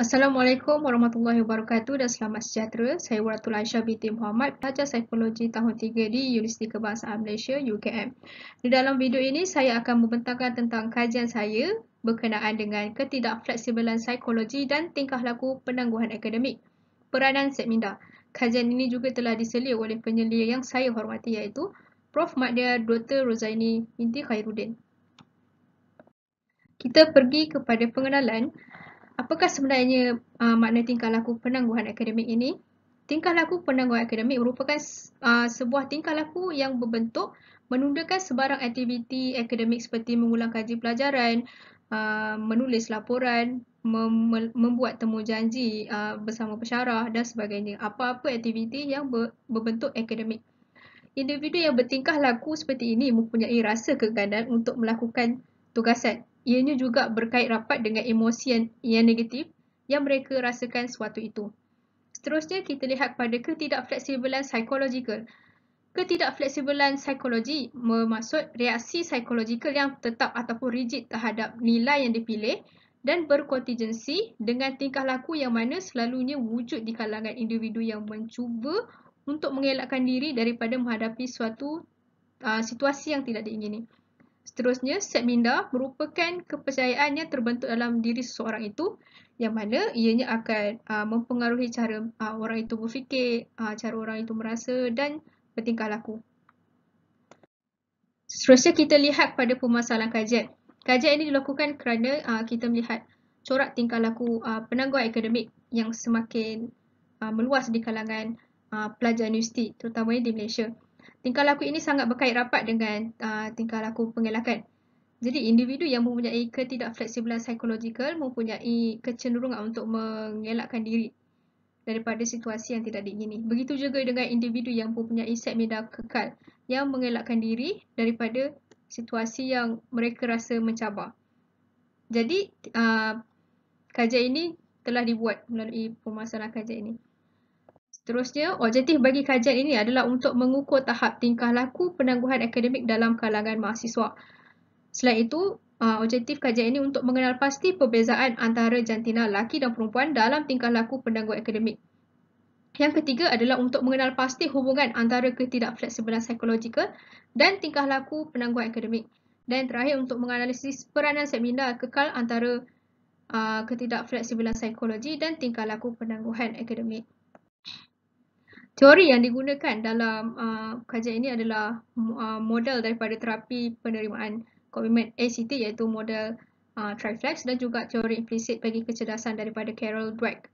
Assalamualaikum warahmatullahi wabarakatuh dan selamat sejahtera. Saya Wartul Aisyah binti Muhammad, pelajar psikologi tahun 3 di Universiti Kebangsaan Malaysia, UKM. Di dalam video ini, saya akan membentangkan tentang kajian saya berkenaan dengan ketidakfleksibelan psikologi dan tingkah laku penangguhan akademik. Peranan Sekminda. Kajian ini juga telah diselia oleh penyelia yang saya hormati iaitu Prof. Madya Dr. Rozaini binti Khairuddin. Kita pergi kepada pengenalan apakah sebenarnya uh, makna tingkah laku penangguhan akademik ini? Tingkah laku penangguhan akademik merupakan uh, sebuah tingkah laku yang berbentuk menundakan sebarang aktiviti akademik seperti mengulang kaji pelajaran, uh, menulis laporan, mem- membuat temu janji uh, bersama pesyarah dan sebagainya. Apa-apa aktiviti yang ber- berbentuk akademik. Individu yang bertingkah laku seperti ini mempunyai rasa keganan untuk melakukan tugasan ianya juga berkait rapat dengan emosi yang, yang negatif yang mereka rasakan suatu itu. Seterusnya, kita lihat pada ketidakfleksibelan psikologikal. Ketidakfleksibelan psikologi bermaksud reaksi psikologikal yang tetap ataupun rigid terhadap nilai yang dipilih dan berkontingensi dengan tingkah laku yang mana selalunya wujud di kalangan individu yang mencuba untuk mengelakkan diri daripada menghadapi suatu uh, situasi yang tidak diingini. Seterusnya, set minda merupakan kepercayaan yang terbentuk dalam diri seseorang itu yang mana ianya akan uh, mempengaruhi cara uh, orang itu berfikir, uh, cara orang itu merasa dan bertingkah laku. Seterusnya, kita lihat pada permasalahan kajian. Kajian ini dilakukan kerana uh, kita melihat corak tingkah laku uh, penangguh akademik yang semakin uh, meluas di kalangan uh, pelajar universiti, terutamanya di Malaysia tingkah laku ini sangat berkait rapat dengan uh, tingkah laku pengelakan. Jadi individu yang mempunyai ketidakfleksibelan psikologikal mempunyai kecenderungan untuk mengelakkan diri daripada situasi yang tidak diingini. Begitu juga dengan individu yang mempunyai set media kekal yang mengelakkan diri daripada situasi yang mereka rasa mencabar. Jadi uh, kajian ini telah dibuat melalui pemasaran kajian ini. Seterusnya, objektif bagi kajian ini adalah untuk mengukur tahap tingkah laku penangguhan akademik dalam kalangan mahasiswa. Selain itu, objektif kajian ini untuk mengenal pasti perbezaan antara jantina lelaki dan perempuan dalam tingkah laku penangguhan akademik. Yang ketiga adalah untuk mengenal pasti hubungan antara ketidakfleksibelan psikologikal dan tingkah laku penangguhan akademik. Dan yang terakhir untuk menganalisis peranan seminar kekal antara uh, ketidakfleksibelan psikologi dan tingkah laku penangguhan akademik teori yang digunakan dalam uh, kajian ini adalah uh, model daripada terapi penerimaan komitmen ACT iaitu model uh, triflex dan juga teori implisit bagi kecerdasan daripada Carol Dweck.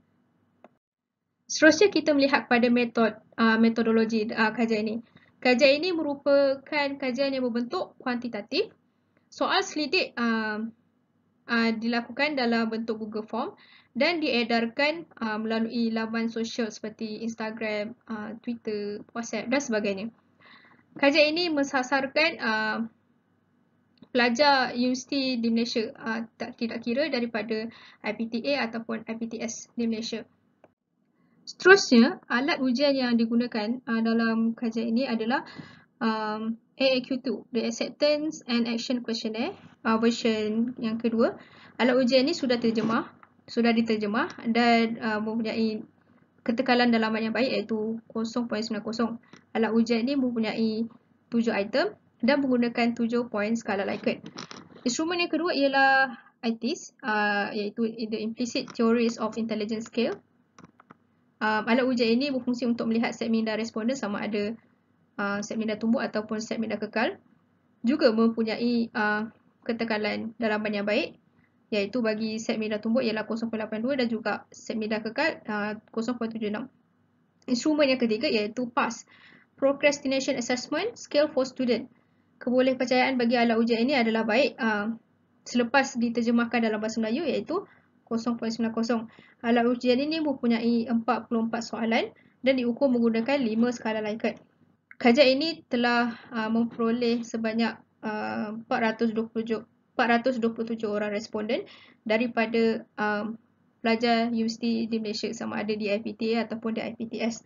Seterusnya kita melihat pada metod uh, metodologi uh, kajian ini. Kajian ini merupakan kajian yang berbentuk kuantitatif. Soal selidik uh, uh, dilakukan dalam bentuk Google Form dan diedarkan uh, melalui laman sosial seperti Instagram, uh, Twitter, WhatsApp dan sebagainya. Kajian ini mensasarkan uh, pelajar universiti di Malaysia uh, tak tidak kira daripada IPTA ataupun IPTS di Malaysia. Seterusnya, alat ujian yang digunakan uh, dalam kajian ini adalah um, AAQ2, The Acceptance and Action Questionnaire, uh, version yang kedua. Alat ujian ini sudah terjemah sudah diterjemah dan uh, mempunyai ketekalan dalam yang baik iaitu 0.90. Alat ujian ini mempunyai 7 item dan menggunakan 7 poin skala Likert. Instrumen yang kedua ialah ITIS uh, iaitu The Implicit Theories of Intelligence Scale. Um, alat ujian ini berfungsi untuk melihat set minda responden sama ada uh, set minda tumbuh ataupun set minda kekal. Juga mempunyai uh, ketekalan dalaman yang baik iaitu bagi set minda tumbuk ialah 0.82 dan juga set minda kekal uh, 0.76. Instrumen yang ketiga iaitu PAS, Procrastination Assessment Scale for Student. Kebolehpercayaan bagi alat ujian ini adalah baik uh, selepas diterjemahkan dalam bahasa Melayu iaitu 0.90. Alat ujian ini mempunyai 44 soalan dan diukur menggunakan 5 skala Likert. Kajian ini telah uh, memperoleh sebanyak uh, 427 orang responden daripada um, pelajar universiti di Malaysia sama ada di IPTA ataupun di IPTS.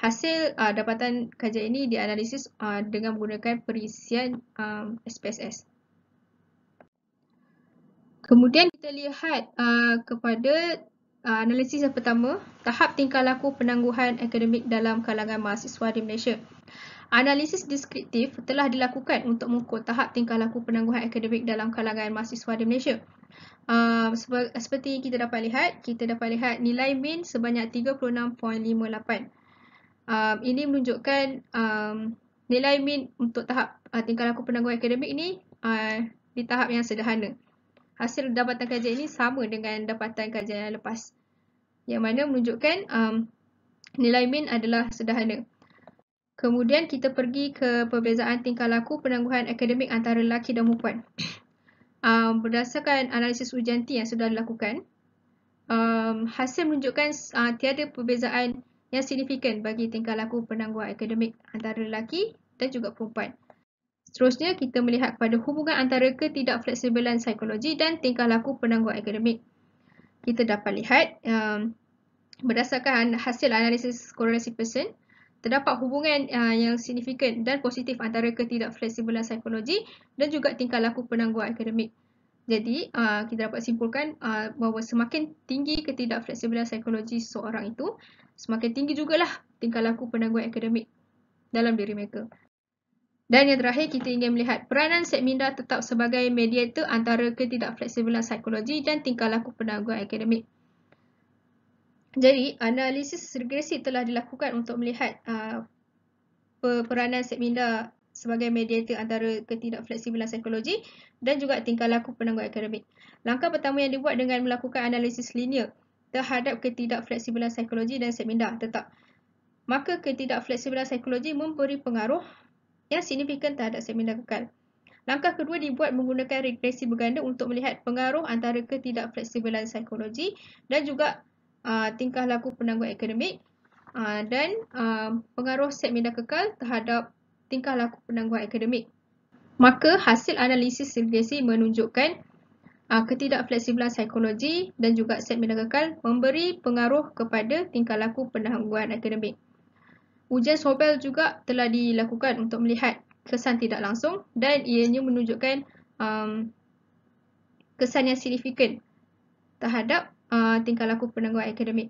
Hasil uh, dapatan kajian ini dianalisis uh, dengan menggunakan perisian um, SPSS. Kemudian kita lihat uh, kepada uh, analisis yang pertama, tahap tingkah laku penangguhan akademik dalam kalangan mahasiswa di Malaysia. Analisis deskriptif telah dilakukan untuk mengukur tahap tingkah laku penangguhan akademik dalam kalangan mahasiswa di Malaysia. Uh, seperti kita dapat lihat, kita dapat lihat nilai min sebanyak 36.58. Uh, ah, ini menunjukkan um, nilai min untuk tahap uh, tingkah laku penangguhan akademik ini uh, di tahap yang sederhana. Hasil dapatan kajian ini sama dengan dapatan kajian yang lepas. Yang mana menunjukkan um, nilai min adalah sederhana. Kemudian kita pergi ke perbezaan tingkah laku penangguhan akademik antara lelaki dan perempuan. Um, berdasarkan analisis ujian T yang sudah dilakukan, um, hasil menunjukkan uh, tiada perbezaan yang signifikan bagi tingkah laku penangguhan akademik antara lelaki dan juga perempuan. Seterusnya, kita melihat kepada hubungan antara ketidakfleksibelan psikologi dan tingkah laku penangguhan akademik. Kita dapat lihat um, berdasarkan hasil analisis korelasi persen terdapat hubungan uh, yang signifikan dan positif antara ketidakfleksibelan psikologi dan juga tingkah laku penangguh akademik. Jadi, uh, kita dapat simpulkan uh, bahawa semakin tinggi ketidakfleksibelan psikologi seorang itu, semakin tinggi juga lah tingkah laku penangguh akademik dalam diri mereka. Dan yang terakhir, kita ingin melihat peranan Sekminda tetap sebagai mediator antara ketidakfleksibelan psikologi dan tingkah laku penangguh akademik. Jadi analisis regresi telah dilakukan untuk melihat uh, peranan set minda sebagai mediator antara ketidakfleksibelan psikologi dan juga tingkah laku penangguh akademik. Langkah pertama yang dibuat dengan melakukan analisis linear terhadap ketidakfleksibelan psikologi dan set minda tetap. Maka ketidakfleksibelan psikologi memberi pengaruh yang signifikan terhadap set minda kekal. Langkah kedua dibuat menggunakan regresi berganda untuk melihat pengaruh antara ketidakfleksibelan psikologi dan juga uh, tingkah laku penangguhan akademik uh, dan uh, pengaruh set minda kekal terhadap tingkah laku penangguhan akademik. Maka hasil analisis segregasi menunjukkan uh, ketidakfleksibilan psikologi dan juga set minda kekal memberi pengaruh kepada tingkah laku penangguhan akademik. Ujian Sobel juga telah dilakukan untuk melihat kesan tidak langsung dan ianya menunjukkan um, kesan yang signifikan terhadap uh, tingkah laku penangguh akademik.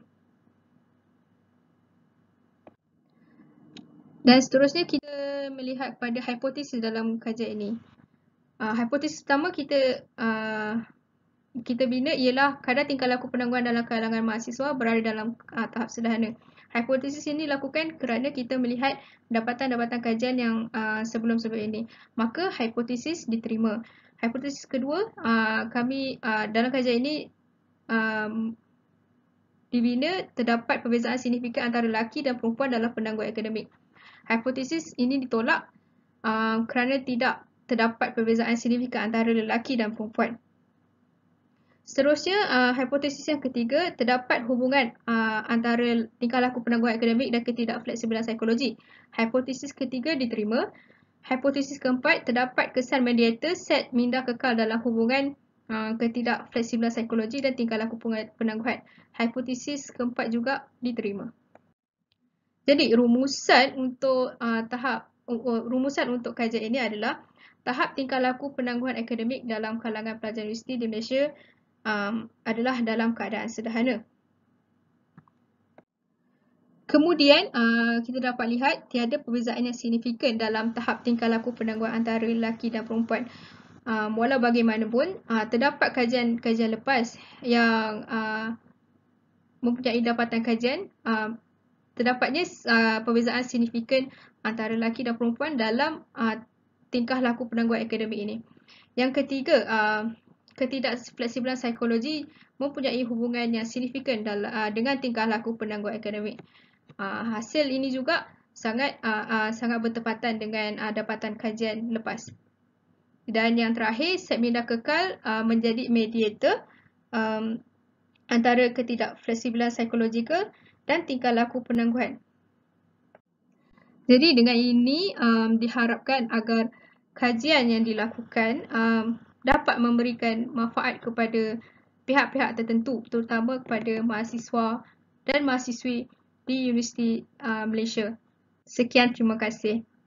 Dan seterusnya kita melihat pada hipotesis dalam kajian ini. Uh, hipotesis pertama kita uh, kita bina ialah kadar tingkah laku penangguhan dalam kalangan mahasiswa berada dalam uh, tahap sederhana. Hipotesis ini dilakukan kerana kita melihat dapatan-dapatan kajian yang uh, sebelum-sebelum ini. Maka hipotesis diterima. Hipotesis kedua, uh, kami uh, dalam kajian ini um, dibina terdapat perbezaan signifikan antara lelaki dan perempuan dalam penangguhan akademik. Hipotesis ini ditolak um, kerana tidak terdapat perbezaan signifikan antara lelaki dan perempuan. Seterusnya, uh, hipotesis yang ketiga, terdapat hubungan uh, antara tingkah laku penangguhan akademik dan ketidakfleksibilan psikologi. Hipotesis ketiga diterima. Hipotesis keempat, terdapat kesan mediator set minda kekal dalam hubungan Ah, ketidak fleksibel psikologi dan tingkah laku penangguhan. Hipotesis keempat juga diterima. Jadi rumusan untuk uh, tahap uh, rumusan untuk kajian ini adalah tahap tingkah laku penangguhan akademik dalam kalangan pelajar universiti di Malaysia um, adalah dalam keadaan sederhana. Kemudian uh, kita dapat lihat tiada perbezaan yang signifikan dalam tahap tingkah laku penangguhan antara lelaki dan perempuan. Ah, um, walau bagaimanapun uh, terdapat kajian-kajian lepas yang uh, mempunyai dapatan kajian uh, terdapatnya uh, perbezaan signifikan antara lelaki dan perempuan dalam uh, tingkah laku penangguhan akademik ini. Yang ketiga, uh, ketidakfleksibelan psikologi mempunyai hubungan yang signifikan dalam, uh, dengan tingkah laku penangguhan akademik. Uh, hasil ini juga sangat uh, uh, sangat bertepatan dengan uh, dapatan kajian lepas. Dan yang terakhir, set minda kekal uh, menjadi mediator um, antara ketidakfleksibilan psikologikal dan tingkah laku penangguhan. Jadi dengan ini um, diharapkan agar kajian yang dilakukan um, dapat memberikan manfaat kepada pihak-pihak tertentu terutama kepada mahasiswa dan mahasiswi di Universiti uh, Malaysia. Sekian terima kasih.